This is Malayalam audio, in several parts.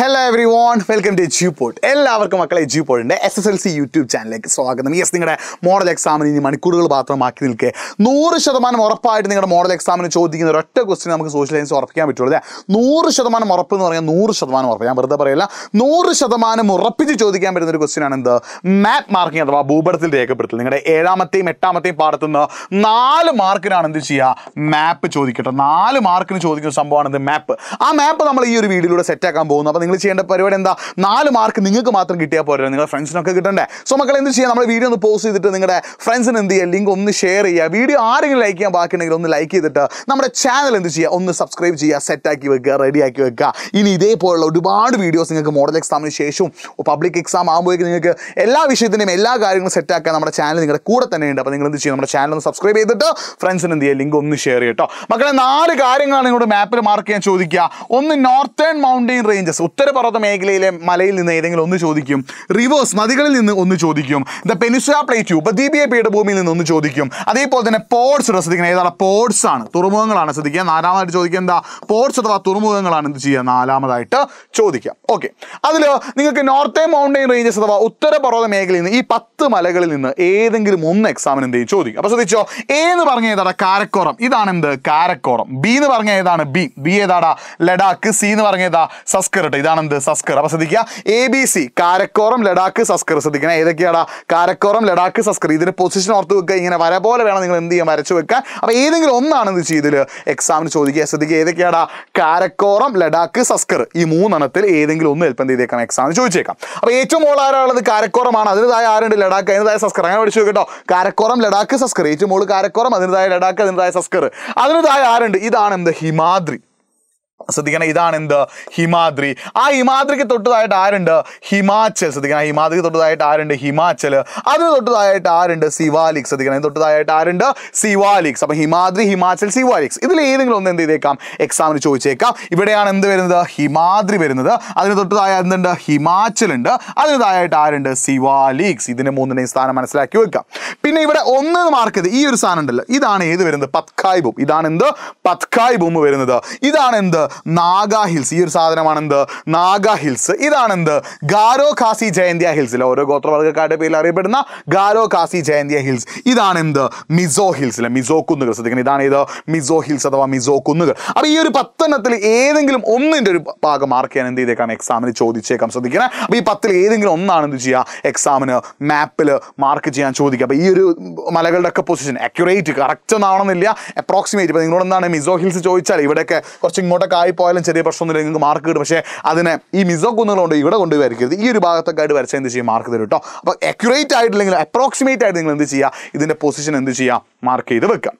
hello everyone welcome to ജൂ പോർട്ട് എല്ലാവർക്കും മക്കളെ ജൂ പോർട്ടിൻ്റെ S S L C YouTube ചാനലിലേക്ക് സ്വാഗതം യെസ് നിങ്ങളുടെ മോഡൽ എക്സാമിന് ഇനി മണിക്കൂറുകൾ മാത്രമാക്കി നിൽക്കുക നൂറ് ശതമാനം ഉറപ്പായിട്ട് നിങ്ങളുടെ മോഡൽ എക്സാമിന് ചോദിക്കുന്ന ഒരൊറ്റ ക്വസ്റ്റിന് നമുക്ക് സോഷ്യൽ സയൻസ് ഉറപ്പിക്കാൻ പറ്റുള്ളൂ അല്ലേ നൂറ് ശതമാനം ഉറപ്പ് എന്ന് പറഞ്ഞാൽ നൂറ് ശതമാനം ഉറപ്പ് ഞാൻ വെറുതെ പറയില്ല നൂറ് ശതമാനം ഉറപ്പിച്ച് ചോദിക്കാൻ പറ്റുന്ന ഒരു ക്വസ്റ്റിനാണ് എന്ത് മാപ്പ് മാർക്കിംഗ് അഥവാ ഭൂപടത്തിൽ രേഖപ്പെടുത്തൽ നിങ്ങളുടെ ഏഴാമത്തെയും എട്ടാമത്തെയും പാടത്തുനിന്ന് നാല് മാർക്കിനാണ് എന്ത് ചെയ്യുക മാപ്പ് ചോദിക്കട്ടെ നാല് മാർക്കിന് ചോദിക്കുന്ന സംഭവമാണ് എന്ത് മാപ്പ് ആ മാപ്പ് നമ്മൾ ഈ ഒരു വീഡിയോയിലൂടെ സെറ്റാക്കാൻ പോകുന്നു അപ്പോൾ നിങ്ങൾ ചെയ്യേണ്ട പരിപാടി എന്താ നാല് മാർക്ക് നിങ്ങൾക്ക് മാത്രം കിട്ടിയാൽ പോരല്ലോ നിങ്ങളുടെ ഫ്രണ്ട്സിനൊക്കെ കിട്ടണ്ടേ സോ മക്കൾ എന്ത് ചെയ്യാം നമ്മൾ വീഡിയോ ഒന്ന് പോസ്റ്റ് ചെയ്തിട്ട് നിങ്ങളുടെ ഫ്രണ്ട്സിന് എന്ത് ചെയ്യുക ലിങ്ക് ഒന്ന് ഷെയർ ചെയ്യുക വീഡിയോ ആരെങ്കിലും ലൈക്ക് ചെയ്യാൻ ബാക്കിയുണ്ടെങ്കിൽ ഒന്ന് ലൈക്ക് ചെയ്തിട്ട് നമ്മുടെ ചാനൽ എന്ത് ചെയ്യുക ഒന്ന് സബ്സ്ക്രൈബ് ചെയ്യുക സെറ്റാക്കി വെക്കുക റെഡിയാക്കി വെക്കുക ഇനി ഇതേപോലുള്ള ഒരുപാട് വീഡിയോസ് നിങ്ങൾക്ക് മോഡൽ എക്സാമിന് ശേഷവും പബ്ലിക് എക്സാം ആകുമ്പോഴേക്കും നിങ്ങൾക്ക് എല്ലാ വിഷയത്തിനും എല്ലാ കാര്യങ്ങളും സെറ്റാക്കാൻ നമ്മുടെ ചാനൽ നിങ്ങളുടെ കൂടെ തന്നെ ഉണ്ട് അപ്പോൾ നിങ്ങൾ എന്ത് ചെയ്യുക നമ്മുടെ ചാനൽ ഒന്ന് സബ്സ്ക്രൈബ് ചെയ്തിട്ട് ഫ്രണ്ട്സിന് എന്ത് ചെയ്യുക ലിങ്ക് ഒന്ന് ഷെയർ ചെയ്യട്ടോ മക്കളെ നാല് കാര്യങ്ങളാണ് നിങ്ങളുടെ മാപ്പിൽ മാർക്ക് ചെയ്യാൻ ചോദിക്കുക ഒന്ന് നോർത്തേൺ മൗണ്ടെയിൻ റേഞ്ചസ് ഉത്തരപർവ്വത മേഖലയിലെ മലയിൽ നിന്ന് ഏതെങ്കിലും ഒന്ന് ചോദിക്കും റിവേഴ്സ് നദികളിൽ നിന്ന് ഒന്ന് ചോദിക്കും ദ പെനിസുല പ്ലേറ്റ് ഉപദ്വീപീയ പീഠഭൂമിയിൽ നിന്ന് ഒന്ന് ചോദിക്കും അതേപോലെ തന്നെ പോർട്സ് ശ്രദ്ധിക്കുന്നത് ഏതാണ് പോർട്സ് ആണ് തുറമുഖങ്ങളാണ് ശ്രദ്ധിക്കുക നാലാമതായിട്ട് ചോദിക്കുക എന്താ പോർട്സ് അഥവാ തുറമുഖങ്ങളാണ് എന്ത് ചെയ്യുക നാലാമതായിട്ട് ചോദിക്കാം ഓക്കെ അതിൽ നിങ്ങൾക്ക് നോർത്തേ മൗണ്ടൈൻ റേഞ്ചസ് അഥവാ ഉത്തരപർവ്വത മേഖലയിൽ നിന്ന് ഈ പത്ത് മലകളിൽ നിന്ന് ഏതെങ്കിലും ഒന്ന് എക്സാമിന് എന്ത് ചെയ്യും ചോദിക്കും അപ്പോൾ ശ്രദ്ധിച്ചോ എ എന്ന് പറഞ്ഞ ഏതാണ് കാരക്കോറം ഇതാണ് എന്ത് കാരക്കോറം ബി എന്ന് പറഞ്ഞ ഏതാണ് ബി ബി ഏതാടാ ലഡാക്ക് സി എന്ന് പറഞ്ഞ ഏതാ സസ്കരട്ട് ഇതാണെന്ത് സസ്കർ അപ്പൊ ശ്രദ്ധിക്കുക A B C Karakoram Ladakh Zanskar ശ്രദ്ധിക്കണം ഏതൊക്കെയാടാ കാരക്കോറം ലഡാക്ക് സസ്കർ ഇതിന് പൊസിഷൻ ഓർത്ത് വെക്കുക ഇങ്ങനെ വര പോലെ വേണം നിങ്ങൾ എന്ത് ചെയ്യാൻ വരച്ചു വെക്കാൻ അപ്പോൾ ഏതെങ്കിലും ഒന്നാണ് ഇത് ചെയ്തതിൽ എക്സാമിന് ചോദിക്കുക ശ്രദ്ധിക്കുക ഏതൊക്കെയാടാ കാരക്കോറം ലഡാക്ക് സസ്കർ ഈ മൂന്നെണ്ണത്തിൽ ഏതെങ്കിലും ഒന്ന് ഹെൽപ്പ് എന്ത് ചെയ്തേക്കാം എക്സാമിന് ചോദിച്ചേക്കാം അപ്പോൾ ഏറ്റവും മോൾ ആരാളുള്ളത് കാരക്കോറമാണ് അതിൻ്റെതായ ആരുണ്ട് ലഡാക്ക് അതിൻ്റെതായ സസ്കർ അങ്ങനെ പഠിച്ചു കേട്ടോ കാരക്കോറം ലഡാക്ക് സസ്കർ ഏറ്റവും മോൾ കാരക്കോറം അതിൻ്റെതായ ലഡാക്ക് അതിൻ്റെതായ സസ്കർ അതിൻ്റെതായ ആരുണ്ട് ഇതാണ് എന്ത് ഹിമാദ്രി ശ്രദ്ധിക്കണം ഇതാണ് എന്ത് ഹിമാദ്രി ആ ഹിമാദ്രിക്ക് തൊട്ടതായിട്ട് ആരുണ്ട് ഹിമാചൽ ശ്രദ്ധിക്കണം ഹിമാദ്രിക്ക് തൊട്ടതായിട്ട് ആരുണ്ട് ഹിമാചൽ അതിന് തൊട്ടതായിട്ട് ആരുണ്ട് സിവാലിക്സ് ശ്രദ്ധിക്കണം തൊട്ടതായിട്ട് ആരുണ്ട് സിവാലിക്സ് അപ്പം ഹിമാദ്രി ഹിമാചൽ സിവാലിക്സ് ഇതിൽ ഏതെങ്കിലും ഒന്ന് എന്ത് ചെയ്തേക്കാം എക്സാമിന് ചോദിച്ചേക്കാം ഇവിടെയാണ് എന്ത് വരുന്നത് ഹിമാദ്രി വരുന്നത് അതിന് തൊട്ടതായ എന്തുണ്ട് ഹിമാചൽ ഉണ്ട് അതിനതായിട്ട് ആരുണ്ട് സിവാലിക്സ് ഇതിന് മൂന്നിനെയും സ്ഥാനം മനസ്സിലാക്കി വെക്കാം പിന്നെ ഇവിടെ ഒന്ന് മാർക്ക് ഈ ഒരു സ്ഥാനം ഉണ്ടല്ലോ ഇതാണ് ഏത് വരുന്നത് പത്കായ് ഭൂമി ഇതാണ് എന്ത് പത്കായ് ഭൂമി വരുന്നത് ഇതാണ് എന്ത് നാഗ ഹിൽസ് ഈ ഒരു സാധനമാണ് എന്ത് നാഗ ഹിൽസ് ഇതാണെന്ത് ഗാരോ കാസി ജയന്തിയ അല്ലെ ഓരോ ഗോത്രവർഗ്ഗക്കാരുടെ പേരിൽ അറിയപ്പെടുന്ന ഗാരോ കാസി ജയന്തിയ ഹിൽസ് എന്ത് മിസോ അല്ലെ മിസോ കുന്നുകൾ ശ്രദ്ധിക്കണം ഇതാണ് ഇത് മിസോ ഹിൽസ് അഥവാ മിസോ കുന്നുകൾ അപ്പോൾ ഈ ഒരു പത്തെണ്ണത്തിൽ ഏതെങ്കിലും ഒന്നിന്റെ ഒരു ഭാഗം മാർക്ക് ചെയ്യാൻ എന്ത് ചെയ്തേക്കാണ് എക്സാമിന് ചോദിച്ചേക്കാം ശ്രദ്ധിക്കണം അപ്പോൾ ഈ പത്തിൽ ഏതെങ്കിലും ഒന്നാണ് എന്ത് ചെയ്യുക എക്സാമിന് മാപ്പിൽ മാർക്ക് ചെയ്യാൻ ചോദിക്കുക അപ്പോൾ ഈ ഒരു മലകളുടെ ഒക്കെ പൊസിഷൻ അക്യുറേറ്റ് കറക്റ്റ് ഒന്നാവണമെന്നില്ല അപ്രോക്സിമേറ്റ് ഇപ്പോൾ നിങ്ങളോട് എന്താണ് മിസോ ഹിൽസ് ചോദിച്ചാൽ ഇവിടെയൊക്കെ കുറച്ച് ഇങ്ങോട്ടൊക്കെ ആയിപ്പോയാലും ചെറിയ പ്രശ്നമൊന്നുമില്ല നിങ്ങൾക്ക് മാർക്ക് കിട്ടും പക്ഷേ അതിനെ ഈ മിസോ കുന്നുകളുണ്ട് ഇവിടെ കൊണ്ടുപോയി വരയ്ക്കരുത് ഈ ഒരു ഭാഗത്തൊക്കെ ആയിട്ട് വരച്ചാൽ എന്ത് ചെയ്യും മാർക്ക് തരും കേട്ടോ അപ്പോൾ അക്യുറേറ്റ് ആയിട്ടില്ലെങ്കിൽ അപ്രോക്സിമേറ്റ് ആയിട്ട് നിങ്ങൾ എന്ത് ചെയ്യുക ഇതിൻ്റെ പൊസിഷൻ എന്ത് ചെയ്യുക മാർക്ക് ചെയ്ത് വെക്കുക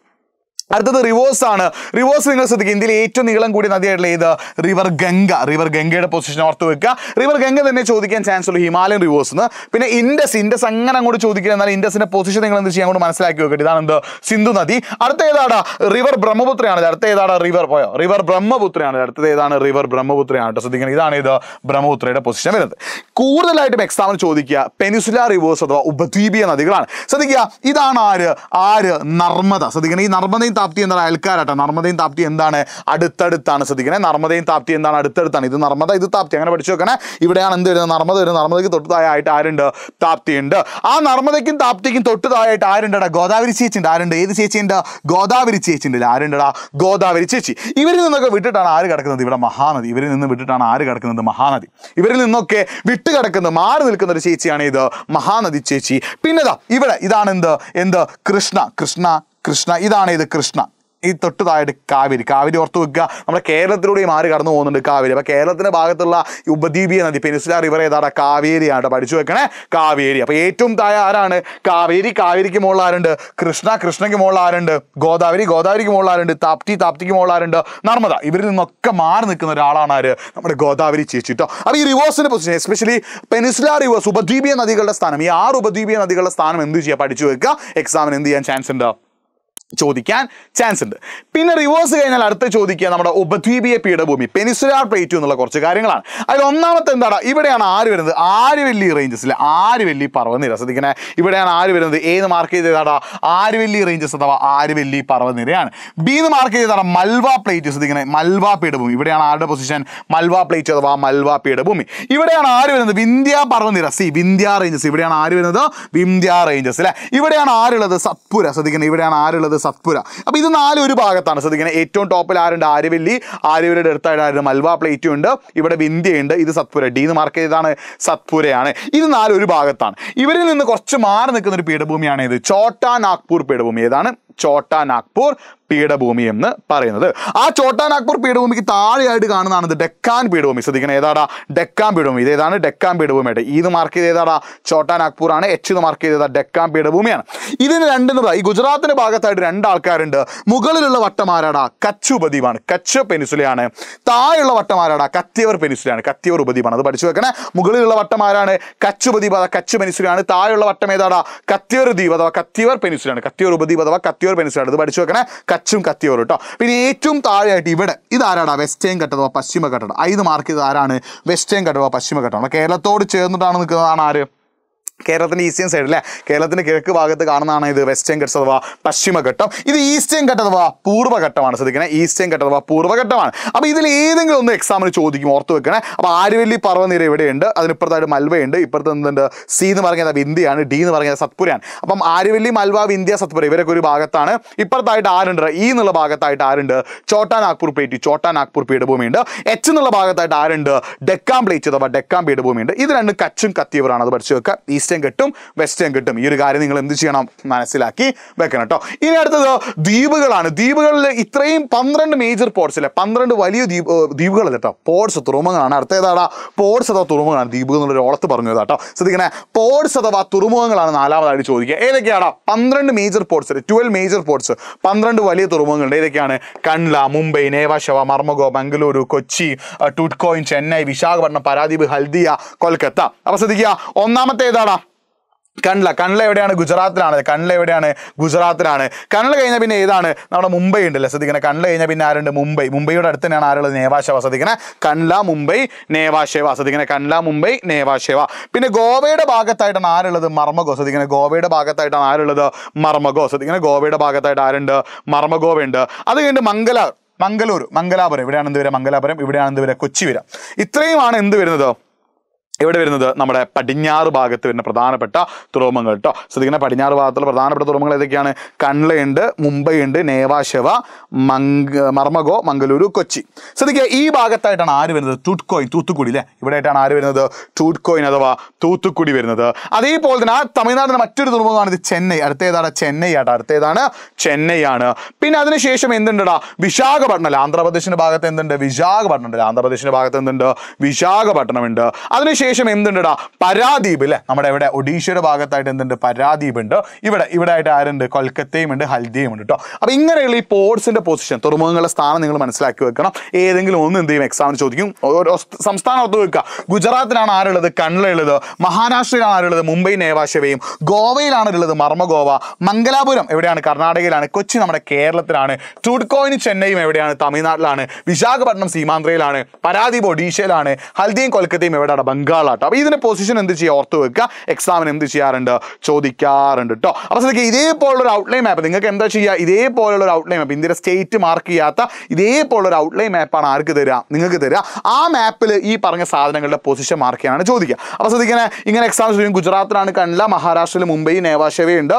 അടുത്തത് റിവേഴ്സ് ആണ് റിവേഴ്സ് നിങ്ങൾ ശ്രദ്ധിക്കുക ഇന്ത്യയിൽ ഏറ്റവും നീളം കൂടിയ നദിയായിട്ടുള്ള ഏത് റിവർ ഗംഗ റിവർ ഗംഗയുടെ പൊസിഷൻ ഓർത്ത് വെക്കുക റിവർ ഗംഗ തന്നെ ചോദിക്കാൻ ചാൻസ് ഉള്ളൂ ഹിമാലയൻ റിവേഴ്സ് എന്ന് പിന്നെ ഇൻഡസ് ഇൻഡസ് അങ്ങനെ അങ്ങോട്ട് ചോദിക്കുക എന്നാൽ ഇൻഡസിന്റെ പൊസിഷൻ നിങ്ങൾ എന്ത് ചെയ്യാൻ അങ്ങോട്ട് മനസ്സിലാക്കി വെക്കട്ടെ ഇതാണ് എന്ത് സിന്ധു നദി അടുത്ത ഏതാണ് റിവർ ബ്രഹ്മപുത്രയാണ് അടുത്ത ഏതാണ് റിവർ പോയോ റിവർ ബ്രഹ്മപുത്രയാണ് അടുത്തത് ഏതാണ് റിവർ ബ്രഹ്മപുത്രയാണ് കേട്ടോ ഇതാണ് ഏത് ബ്രഹ്മപുത്രയുടെ പൊസിഷൻ വരുന്നത് കൂടുതലായിട്ടും എക്സാമിന് ചോദിക്കുക പെനിസുല റിവേഴ്സ് അഥവാ ഉപദ്വീപിയ നദികളാണ് ശ്രദ്ധിക്കുക ഇതാണ് ആര് ആര് നർമ്മദ ശ്രദ്ധിക്കുന്നത് ഈ നർമ്മദയും താപ്തി എന്താണ് അയൽക്കാരാട്ടോ നർമ്മദയും താപ്തി എന്താണ് അടുത്തടുത്താണ് ശ്രദ്ധിക്കണേ നർമ്മദയും താപ്തി എന്താണ് അടുത്തടുത്താണ് ഇത് നർമ്മദ ഇത് താപ്തി അങ്ങനെ പഠിച്ചു വെക്കണേ ഇവിടെയാണ് എന്ത് വരുന്നത് നർമ്മദ വരുന്നത് നർമ്മദയ്ക്ക് തൊട്ട് താഴെയായിട്ട് ആരുണ്ട് താപ്തി ഉണ്ട് ആ നർമ്മദയ്ക്കും താപ്തിക്കും തൊട്ട് താഴെയായിട്ട് ആരുണ്ടടാ ഗോദാവരി ചേച്ചിയുണ്ട് ആരുണ്ട് ഏത് ചേച്ചിയുണ്ട് ഗോദാവരി ചേച്ചിണ്ട് ആരുണ്ടടാ ഗോദാവരി ചേച്ചി ഇവരിൽ നിന്നൊക്കെ വിട്ടിട്ടാണ് ആര് കിടക്കുന്നത് ഇവിടെ മഹാനദി ഇവരിൽ നിന്ന് വിട്ടിട്ടാണ് ആര് കിടക്കുന്നത് മഹാനദി ഇവരിൽ നിന്നൊക്കെ വിട്ട് കിടക്കുന്നത് മാറി നിൽക്കുന്ന ഒരു ചേച്ചിയാണ് ഇത് മഹാനദി ചേച്ചി പിന്നെതാ ഇവിടെ ഇതാണ് എന്ത് എന്ത് കൃഷ്ണ കൃഷ്ണ കൃഷ്ണ ഇതാണ് ഇത് കൃഷ്ണ ഈ തൊട്ട് താഴെ കാവേരി കാവേരി ഓർത്ത് വെക്കുക നമ്മുടെ കേരളത്തിലൂടെ മാറി കടന്നു പോകുന്നുണ്ട് കാവേരി അപ്പോൾ കേരളത്തിൻ്റെ ഭാഗത്തുള്ള ഉപദ്വീപിയ നദി പെനിസുല റിവർ ഏതാണ് കാവേരിയാണ് പഠിച്ചു വെക്കണേ കാവേരി അപ്പോൾ ഏറ്റവും താഴെ ആരാണ് കാവേരി കാവേരിക്ക് മുകളിൽ ആരുണ്ട് കൃഷ്ണ കൃഷ്ണയ്ക്ക് മുകളിൽ ആരുണ്ട് ഗോദാവരി ഗോദാവരിക്ക് മുകളിൽ ആരുണ്ട് താപ്തി താപ്തിക്ക് മുകളിൽ ആരുണ്ട് നർമ്മദ ഇവരിൽ നിന്നൊക്കെ മാറി നിൽക്കുന്ന ഒരാളാണ് ആര് നമ്മുടെ ഗോദാവരി ചേച്ചി കേട്ടോ അപ്പോൾ ഈ റിവേഴ്സിൻ്റെ പൊസിഷൻ എസ്പെഷ്യലി പെനിസുല റിവേഴ്സ് ഉപദ്വീപിയ നദികളുടെ സ്ഥാനം ഈ ആറ് ഉപദ്വീപിയ നദികളുടെ സ്ഥാനം എന്ത് ചെയ്യുക പഠിച്ചു വെക്കുക എക്സാമിന് എന്ത് ചെയ്യാൻ ചാൻസ് ഉണ്ടോ ചോദിക്കാൻ ചാൻസ് ഉണ്ട് പിന്നെ റിവേഴ്സ് കഴിഞ്ഞാൽ അടുത്ത് ചോദിക്കുക നമ്മുടെ ഉപദ്വീപിയ പീഠഭൂമി പെനിസുലാർ പ്ലേറ്റ് എന്നുള്ള കുറച്ച് കാര്യങ്ങളാണ് അതിൽ ഒന്നാമത്തെ എന്താണ് ഇവിടെയാണ് ആര് വരുന്നത് ആരുവെല്ലി റേഞ്ചസിൽ ആരുവെല്ലി പർവ്വനിര ശ്രദ്ധിക്കണേ ഇവിടെയാണ് ആര് വരുന്നത് എന്ന് മാർക്ക് ചെയ്തതാണ് ആരുവെല്ലി റേഞ്ചസ് അഥവാ ആരുവെല്ലി പർവ്വനിരയാണ് ബി എന്ന് മാർക്ക് ചെയ്തതാണ് മൽവ പ്ലേറ്റ് ശ്രദ്ധിക്കണേ മൽവ പീഠഭൂമി ഇവിടെയാണ് ആരുടെ പൊസിഷൻ മൽവ പ്ലേറ്റ് അഥവാ മൽവ പീഠഭൂമി ഇവിടെയാണ് ആര് വരുന്നത് വിന്ധ്യ പർവ്വനിര സി വിന്ധ്യ റേഞ്ചസ് ഇവിടെയാണ് ആര് വരുന്നത് വിന്ധ്യ റേഞ്ചസ് അല്ലെ ഇവിടെയാണ് ആരുള്ളത് സത്പുര ശ്രദ്ധിക്കണേ ഇവിടെയാണ് ആരുള്ളത് സത്പുര അപ്പോൾ ഇത് നാല് ഒരു ഭാഗത്താണ് ശ്രദ്ധിക്കണം ഏറ്റവും ടോപ്പിൽ ആരുണ്ട് ആര്യവല്ലി ആര്യവല്ലിയുടെ അടുത്തായിട്ടായിരുന്നു മൽവ പ്ലേറ്റും ഉണ്ട് ഇവിടെ വിന്ധ്യയുണ്ട് ഇത് സത്പുര ഡി എന്ന് മാർക്ക് ചെയ്താണ് സത്പുരയാണ് ഇത് നാല് ഒരു ഭാഗത്താണ് ഇവരിൽ നിന്ന് കുറച്ച് മാറി നിൽക്കുന്ന ഒരു പീഠഭൂമിയാണ് ഇത് ചോട്ടാ നാഗ്പൂർ പീഠഭൂമി ഏതാണ് ചോട്ടാ നാഗ്പൂർ പീഠഭൂമി എന്ന് പറയുന്നത് ആ ചോട്ടാൻ അക്ബർ പീഠഭൂമിക്ക് താഴെയായിട്ട് കാണുന്നതാണ് ഡെക്കാൻ പീഠഭൂമി ശ്രദ്ധിക്കണം ഏതാടാ ഡെക്കാൻ പീഠഭൂമി ഇത് ഏതാണ് ഡെക്കാൻ പീഠഭൂമിയായിട്ട് ഇത് മാർക്ക് ചെയ്ത് ഏതാടാ ചോട്ടാൻ അക്ബർ ആണ് എച്ച് എന്ന് മാർക്ക് ചെയ്തത് ഡെക്കാൻ പീഠഭൂമിയാണ് ഇതിന് രണ്ടെന്ന് പറയാം ഈ ഗുജറാത്തിന്റെ ഭാഗത്തായിട്ട് രണ്ട് ആൾക്കാരുണ്ട് മുകളിലുള്ള വട്ടമാരാടാ കച്ചു ഉപദ്വീപാണ് കച്ച് പെനിസുലയാണ് താഴെയുള്ള വട്ടമാരാടാ കത്തിയവർ പെനിസുലയാണ് കത്തിയവർ ഉപദ്വീപാണ് അത് പഠിച്ചു വെക്കണേ മുകളിലുള്ള വട്ടമാരാണ് കച്ചു ഉപദ്വീപ് അഥവാ കച്ച് പെനിസുലയാണ് താഴെയുള്ള വട്ടം ഏതാടാ കത്തിയർ ദ്വീപ് അഥവാ കത്തിയവർ പെനിസുലാണ് കത്തിയർ ഉപദ്വീപ് അഥവാ കത്തിയവർ പെനിസുലാണ് ഇത് പഠിച്ചു വെക്കണേ ടച്ചും കത്തിയോറും കേട്ടോ പിന്നെ ഏറ്റവും താഴെയായിട്ട് ഇവിടെ ഇതാരാടാ വെസ്റ്റേൺ കെട്ടടവ പശ്ചിമ കെട്ടട ഇത് മാർക്ക് ചെയ്ത് ആരാണ് വെസ്റ്റേൺ കെട്ടടവ പശ്ചിമ കെട്ടട കേരളത്തോട് ചേർന്നിട്ടാണ് നിൽക്കുന്നതാണ് ആര് കേരളത്തിൻ്റെ ഈസ്റ്റേൺ സൈഡ് അല്ലേ കേരളത്തിൻ്റെ കിഴക്ക് ഭാഗത്ത് കാണുന്നതാണ് ഇത് വെസ്റ്റേൺ ഘട്ടം അഥവാ പശ്ചിമഘട്ടം ഇത് ഈസ്റ്റേൺ ഘട്ടം അഥവാ പൂർവ്വഘട്ടമാണ് ശ്രദ്ധിക്കണേ ഈസ്റ്റേൺ ഘട്ടം അഥവാ പൂർവ്വഘട്ടമാണ് അപ്പോൾ ഇതിൽ ഏതെങ്കിലും ഒന്ന് എക്സാമിന് ചോദിക്കും ഓർത്ത് വെക്കണേ അപ്പോൾ ആരുവല്ലി പർവ്വനിര ഇവിടെയുണ്ട് അതിനിപ്പുറത്തായിട്ട് മൽവയുണ്ട് ഇപ്പുറത്ത് എന്തുണ്ട് സി എന്ന് പറഞ്ഞാൽ വിന്ധ്യയാണ് ഡി എന്ന് പറഞ്ഞാൽ സത്പുരയാണ് അപ്പം ആരുവല്ലി മൽവ വിന്ധ്യ സത്പുര ഇവരൊക്കെ ഒരു ഭാഗത്താണ് ഇപ്പുറത്തായിട്ട് ആരുണ്ട് ഇ എന്നുള്ള ഭാഗത്തായിട്ട് ആരുണ്ട് ചോട്ടാ നാഗ്പൂർ പ്ലേറ്റ് ചോട്ടാ നാഗ്പൂർ പീഠഭൂമിയുണ്ട് എച്ച് എന്നുള്ള ഭാഗത്തായിട്ട് ആരുണ്ട് ഡെക്കാം പ്ലേറ്റ് അഥവാ ഡെക്കാം പീഠഭൂമിയുണ്ട് ഇത് രണ്ട് കച്ചും കത്തിയവരാണ് അത് പഠിച്ചു വെക്കുക ഈ ഈസ്റ്റേൺ കിട്ടും വെസ്റ്റേൺ കിട്ടും ഈ ഒരു കാര്യം നിങ്ങൾ എന്ത് ചെയ്യണം മനസ്സിലാക്കി വെക്കണം കേട്ടോ ഇനി അടുത്തത് ദ്വീപുകളാണ് ദ്വീപുകളിൽ ഇത്രയും പന്ത്രണ്ട് മേജർ പോർട്സ് അല്ലെ പന്ത്രണ്ട് വലിയ ദ്വീപ് ദ്വീപുകളല്ല കേട്ടോ പോർട്സ് തുറമുഖങ്ങളാണ് അടുത്ത ഏതാടാ പോർട്സ് അഥവാ തുറമുഖമാണ് ദ്വീപ് എന്നുള്ളൊരു ഓളത്ത് പറഞ്ഞു കേട്ടോ ശ്രദ്ധിക്കണേ പോർട്സ് അഥവാ തുറമുഖങ്ങളാണ് നാലാമതായിട്ട് ചോദിക്കുക ഏതൊക്കെയാടാ പന്ത്രണ്ട് മേജർ പോർട്സ് അല്ലെ ട്വൽവ് മേജർ പോർട്സ് പന്ത്രണ്ട് വലിയ തുറമുഖങ്ങളുണ്ട് ഏതൊക്കെയാണ് കണ്ട്ല മുംബൈ നേവാശവ മർമഗോ ബംഗളൂരു കൊച്ചി ടുട്കോയിൻ ചെന്നൈ വിശാഖപട്ടണം പരാദീപ് ഹൽദിയ കൊൽക്കത്ത അപ്പോൾ ശ്രദ്ധിക്കുക ഒന്നാമത്തെ ഏതാണ് കണ്ട്ല കണ്ട്ല എവിടെയാണ് ഗുജറാത്തിലാണ് കണ്ട്ല എവിടെയാണ് ഗുജറാത്തിലാണ് കണ്ട്ല കഴിഞ്ഞാൽ പിന്നെ ഏതാണ് നമ്മുടെ മുംബൈ ഉണ്ടല്ലോ ശ്രദ്ധിക്കണേ കണ്ട്ല കഴിഞ്ഞാൽ പിന്നെ ആരുണ്ട് മുംബൈ മുംബൈയുടെ അടുത്ത് തന്നെയാണ് ആരുള്ളത് നേവാശേവ ശ്രദ്ധിക്കണേ കണ്ട്ല മുംബൈ നേവാശേവ ശ്രദ്ധിക്കണേ കണ്ട്ല മുംബൈ നേവാശേവ പിന്നെ ഗോവയുടെ ഭാഗത്തായിട്ടാണ് ആരുള്ളത് മർമ്മഗോ ശ്രദ്ധിക്കണേ ഗോവയുടെ ഭാഗത്തായിട്ടാണ് ആരുള്ളത് മർമ്മഗോ ശ്രദ്ധിക്കണേ ഗോവയുടെ ഭാഗത്തായിട്ട് ആരുണ്ട് മർമ്മഗോവയുണ്ട് ഉണ്ട് അത് കഴിഞ്ഞിട്ട് മംഗല മംഗലൂർ മംഗലാപുരം ഇവിടെയാണ് എന്ത് വരിക മംഗലാപുരം ഇവിടെയാണ് എന്ത് വരിക കൊച്ചി വരിക ഇത്രയുമാണ് എന്ത് വരുന്നത് ഇവിടെ വരുന്നത് നമ്മുടെ പടിഞ്ഞാറ് ഭാഗത്ത് വരുന്ന പ്രധാനപ്പെട്ട തുറമുഖങ്ങൾ കേട്ടോ ശ്രദ്ധിക്കുന്ന പടിഞ്ഞാറ് ഭാഗത്തുള്ള പ്രധാനപ്പെട്ട തുറമുഖങ്ങൾ ഏതൊക്കെയാണ് കൺളയുണ്ട് മുംബൈ ഉണ്ട് നേവാശവ മംഗ മർമഗോ മംഗലൂരു കൊച്ചി ശ്രദ്ധിക്കുക ഈ ഭാഗത്തായിട്ടാണ് ആര് വരുന്നത് ടൂട്ട്കോയിൻ തൂത്തുക്കുടി അല്ലേ ആയിട്ടാണ് ആര് വരുന്നത് ടൂട്ട്കോയിൻ അഥവാ തൂത്തുക്കുടി വരുന്നത് അതേപോലെ തന്നെ ആ തമിഴ്നാടിൻ്റെ മറ്റൊരു തുറമുഖമാണ് ഇത് ചെന്നൈ അടുത്തേതാണ് ചെന്നൈ ആട്ടോ അടുത്തേതാണ് ചെന്നൈയാണ് പിന്നെ അതിനുശേഷം എന്തുണ്ടടാ വിശാഖപട്ടണം അല്ല ആന്ധ്രാപ്രദേശിൻ്റെ ഭാഗത്ത് എന്തുണ്ട് വിശാഖപട്ടണം അല്ലേ ആന്ധ്രാപ്രദേശിൻ്റെ ഭാഗത്ത് എന്തുണ്ട് വിശാഖപട്ടണം ഉണ്ട് അതിനുശേഷം അതിനുശേഷം എന്തുണ്ടടാ പരാദ്വീപ് അല്ലെ നമ്മുടെ ഇവിടെ ഒഡീഷയുടെ ഭാഗത്തായിട്ട് എന്തുണ്ട് പരാദ്വീപ് ഉണ്ട് ഇവിടെ ഇവിടെ ആയിട്ട് ആരുണ്ട് കൊൽക്കത്തയും ഉണ്ട് ഹൽദിയും ഉണ്ട് കേട്ടോ അപ്പൊ ഇങ്ങനെയുള്ള ഈ പോർട്സിന്റെ പൊസിഷൻ തുറമുഖങ്ങളുടെ സ്ഥാനം നിങ്ങൾ മനസ്സിലാക്കി വെക്കണം ഏതെങ്കിലും ഒന്ന് എന്ത് ചെയ്യും എക്സാമിന് ചോദിക്കും ഓരോ സംസ്ഥാനം ഒത്തു വെക്കുക ഗുജറാത്തിലാണ് ആരുള്ളത് കണ്ണിലുള്ളത് മഹാരാഷ്ട്രയിലാണ് ആരുള്ളത് മുംബൈ നേവാശവയും ഗോവയിലാണ് ഉള്ളത് മർമ്മഗോവ മംഗലാപുരം എവിടെയാണ് കർണാടകയിലാണ് കൊച്ചി നമ്മുടെ കേരളത്തിലാണ് ടൂഡ്കോയിന് ചെന്നൈയും എവിടെയാണ് തമിഴ്നാട്ടിലാണ് വിശാഖപട്ടണം സീമാന്ധ്രയിലാണ് പരാദീപ് ഒഡീഷയിലാണ് ഹൽദിയും കൊൽക്കത്തയും എവിടെയാണ് ബംഗാൾ ഒരാളാട്ടോ അപ്പോൾ ഇതിൻ്റെ പൊസിഷൻ എന്ത് ചെയ്യുക ഓർത്ത് വെക്കുക എക്സാമിന് എന്ത് ചെയ്യാറുണ്ട് ചോദിക്കാറുണ്ട് കേട്ടോ അപ്പോൾ ശ്രദ്ധിക്കുക ഇതേപോലുള്ള ഔട്ട്ലൈൻ മാപ്പ് നിങ്ങൾക്ക് എന്താ ചെയ്യുക ഇതേപോലുള്ള ഒരു ഔട്ട്ലൈൻ മാപ്പ് ഇന്ത്യയുടെ സ്റ്റേറ്റ് മാർക്ക് ചെയ്യാത്ത ഇതേപോലുള്ള ഔട്ട്ലൈൻ മാപ്പാണ് ആർക്ക് തരിക നിങ്ങൾക്ക് തരിക ആ മാപ്പിൽ ഈ പറഞ്ഞ സാധനങ്ങളുടെ പൊസിഷൻ മാർക്ക് ചെയ്യാനാണ് ചോദിക്കുക അപ്പോൾ ശ്രദ്ധിക്കണേ ഇങ്ങനെ എക്സാം ചോദിക്കും ഗുജറാത്തിലാണ് കണ്ടില്ല മഹാരാഷ്ട്രയിൽ മുംബൈ ഉണ്ട്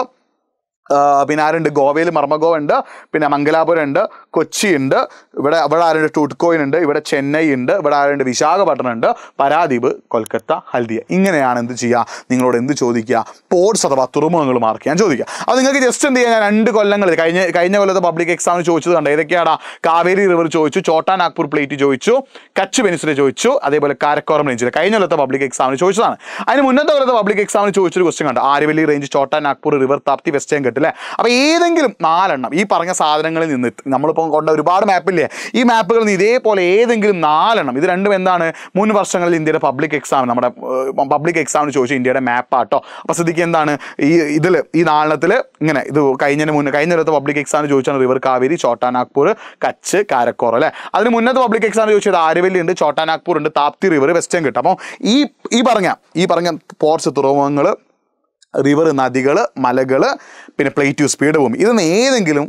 പിന്നെ ഗോവയിൽ മർമ്മഗോവ ഉണ്ട് പിന്നെ മംഗലാപുരം ഉണ്ട് കൊച്ചി ഉണ്ട് ഇവിടെ ഇവിടെ ആരുണ്ട് ടൂട്ട്കോയിൻ ഉണ്ട് ഇവിടെ ചെന്നൈ ഉണ്ട് ഇവിടെ ആരുണ്ട് വിശാഖപട്ടണം ഉണ്ട് പരാദീപ് കൊൽക്കത്ത ഹൽദിയ ഇങ്ങനെയാണ് എന്ത് ചെയ്യുക നിങ്ങളോട് എന്ത് ചോദിക്കുക പോർട്സ് അഥവാ തുറമുഖങ്ങൾ മാർക്ക് ചെയ്യാൻ ചോദിക്കുക അത് നിങ്ങൾക്ക് ജസ്റ്റ് എന്ത് ഞാൻ രണ്ട് കൊല്ലങ്ങളിൽ കഴിഞ്ഞ കഴിഞ്ഞ കൊല്ലത്തെ പബ്ലിക് എക്സാമിന് ചോദിച്ചത് കണ്ടോ ഏതൊക്കെയാണ് കാവേരി റിവർ ചോദിച്ചു ചോട്ടാ നാഗ്പൂർ പ്ലേറ്റ് ചോദിച്ചു കച്ച് പെനിസുല ചോദിച്ചു അതേപോലെ കാരക്കോറം റേഞ്ചിൽ കഴിഞ്ഞ കൊല്ലത്തെ പബ്ലിക് എക്സാമിന് ചോദിച്ചതാണ് അതിന് മുന്നത്തെ കൊല്ലത്തെ പബ്ലിക് എക്സാമിന് ചോദിച്ചൊരു ക്വസ്റ്റ്യൻ കണ്ടു Aravalli range Chota Nagpur river Tapti western കെട്ട് അല്ലേ അപ്പോൾ ഏതെങ്കിലും നാലെണ്ണം ഈ പറഞ്ഞ സാധനങ്ങളിൽ നിന്ന് നമ്മളിപ്പോൾ കൊണ്ട ഒരുപാട് മാപ്പില്ലേ ഈ മാപ്പുകളിൽ നിന്ന് ഇതേപോലെ ഏതെങ്കിലും നാലെണ്ണം ഇത് രണ്ടും എന്താണ് മുൻ വർഷങ്ങളിൽ ഇന്ത്യയുടെ പബ്ലിക് എക്സാം നമ്മുടെ പബ്ലിക് എക്സാമിന് ചോദിച്ചു ഇന്ത്യയുടെ മാപ്പാട്ടോ അപ്പോൾ ശ്രദ്ധിക്കുക എന്താണ് ഈ ഇതിൽ ഈ നാലെണ്ണത്തിൽ ഇങ്ങനെ ഇത് കഴിഞ്ഞതിന് മുന്നേ കഴിഞ്ഞ ഒരു പബ്ലിക് എക്സാം ചോദിച്ചാണ് റിവർ കാവേരി ചോട്ടാനാഗ്പൂർ കച്ച് കാരക്കോർ അല്ലേ അതിന് മുന്നത്തെ പബ്ലിക് എക്സാം ചോദിച്ചത് ആരവല്ലി ഉണ്ട് ചോട്ടാനാഗ്പൂർ ഉണ്ട് താപ്തി റിവർ വെസ്റ്റേൺ കിട്ടും അപ്പോൾ ഈ ഈ പറഞ്ഞ ഈ പറഞ്ഞ പോർട്സ് തുറമുഖങ്ങൾ റിവർ നദികൾ മലകൾ പിന്നെ പ്ലേറ്റ്യൂ സ്പീഡഭൂമി ഇതിൽ നിന്ന് ഏതെങ്കിലും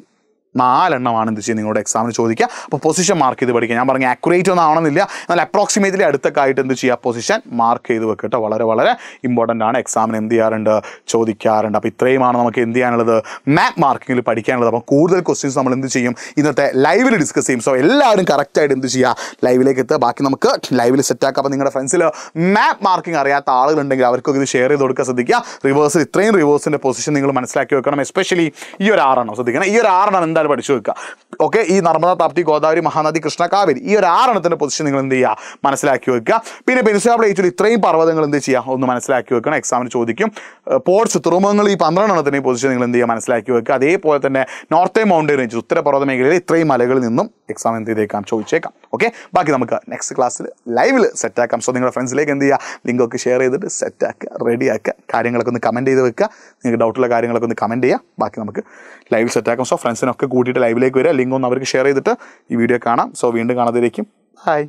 നാലെണ്ണമാണ് എന്ത് ചെയ്യുക നിങ്ങളുടെ എക്സാമിന് ചോദിക്കുക അപ്പോൾ പൊസിഷൻ മാർക്ക് ചെയ്ത് പഠിക്കുക ഞാൻ പറഞ്ഞ ആക്യുറേറ്റ് ഒന്നും ആവണമെന്നില്ല എന്നാൽ അപ്രോക്സിമേറ്റ്ലി അടുത്തൊക്കെ ആയിട്ട് എന്ത് ചെയ്യുക പൊസിഷൻ മാർക്ക് ചെയ്ത് വെക്കുക വളരെ വളരെ ഇമ്പോർട്ടൻ്റ് ആണ് എക്സാമിന് എന്ത് ചെയ്യാറുണ്ട് ചോദിക്കാറുണ്ട് അപ്പോൾ ഇത്രയുമാണ് നമുക്ക് എന്ത് ചെയ്യാനുള്ളത് മാപ്പ് മാർക്കിങ്ങിൽ പഠിക്കാനുള്ളത് അപ്പോൾ കൂടുതൽ ക്വസ്റ്റ്യൻസ് നമ്മൾ എന്ത് ചെയ്യും ഇന്നത്തെ ലൈവിൽ ഡിസ്കസ് ചെയ്യും സോ എല്ലാവരും കറക്റ്റായിട്ട് എന്ത് ചെയ്യുക ലൈവിലേക്ക് എത്തുക ബാക്കി നമുക്ക് ലൈവിൽ ആക്കാം അപ്പോൾ നിങ്ങളുടെ ഫ്രണ്ട്സിൽ മാപ്പ് മാർക്കിംഗ് അറിയാത്ത ആളുകളുണ്ടെങ്കിൽ അവർക്കൊക്കെ ഇത് ഷെയർ ചെയ്ത് കൊടുക്കുക ശ്രദ്ധിക്കുക റിവേഴ്സിൽ ഇത്രയും റിവേഴ്സിൻ്റെ പൊസിഷൻ നിങ്ങൾ മനസ്സിലാക്കി വെക്കണം എസ്പെഷ്യലി ഈ ഒരു ആറെണ്ണം ശ്രദ്ധിക്കണം ഈ ഒരു ആറെണ്ണം എന്താ കണ്ടാൽ പഠിച്ചു വെക്കുക ഓക്കെ ഈ നർമ്മദ താപ്തി ഗോദാവരി മഹാനദി കൃഷ്ണ കാവേരി ഈ ഒരു ആറെണ്ണത്തിൻ്റെ പൊസിഷൻ നിങ്ങൾ എന്ത് ചെയ്യുക മനസ്സിലാക്കി വെക്കുക പിന്നെ പെനിസുല പ്ലേറ്റിൽ ഇത്രയും പർവ്വതങ്ങൾ എന്ത് ചെയ്യുക ഒന്ന് മനസ്സിലാക്കി വെക്കണം എക്സാമിന് ചോദിക്കും പോർട്സ് തുറമുഖങ്ങൾ ഈ പന്ത്രണ്ടെണ്ണത്തിൻ്റെ പൊസിഷൻ നിങ്ങൾ എന്ത് ചെയ്യുക മനസ്സിലാക്കി വെക്കുക അതേപോലെ തന്നെ നോർത്തേ മൗണ്ടൻ റേഞ്ച് ഉത്തരപർവ്വത മേഖലയിൽ ഇത്രയും മലകളിൽ നിന്നും എക്സാം എന്ത് ചെയ്തേക്കാം ചോദിച്ചേക്കാം ഓക്കെ ബാക്കി നമുക്ക് നെക്സ്റ്റ് ക്ലാസ്സിൽ ലൈവിൽ സെറ്റാക്കാം സോ നിങ്ങളുടെ ഫ്രണ്ട്സിലേക്ക് എന്ത് ചെയ്യുക ലിങ്കൊക്കെ ഷെയർ ചെയ്തിട്ട് സെറ്റാക്കുക റെഡിയാക്കുക കാര്യങ്ങളൊക്കെ ഒന്ന് കമൻറ്റ് ചെയ്ത് വെക്കുക നിങ്ങൾക്ക് ഡൗട്ടുള്ള കാര്യങ്ങളൊക്കെ ഒന്ന് കമൻറ്റ് ചെയ്യുക ബാക്കി നമുക്ക് ലൈവിൽ സെറ്റാക്കാം സോ ഫ്രണ്ട്സിനൊക്കെ കൂട്ടിയിട്ട് ലൈവിലേക്ക് വരിക ലിങ്ക് ലിങ്ക് അവർക്ക് ഷെയർ ചെയ്തിട്ട് ഈ വീഡിയോ കാണാം സോ വീണ്ടും കാണാതിരിക്കും ബൈ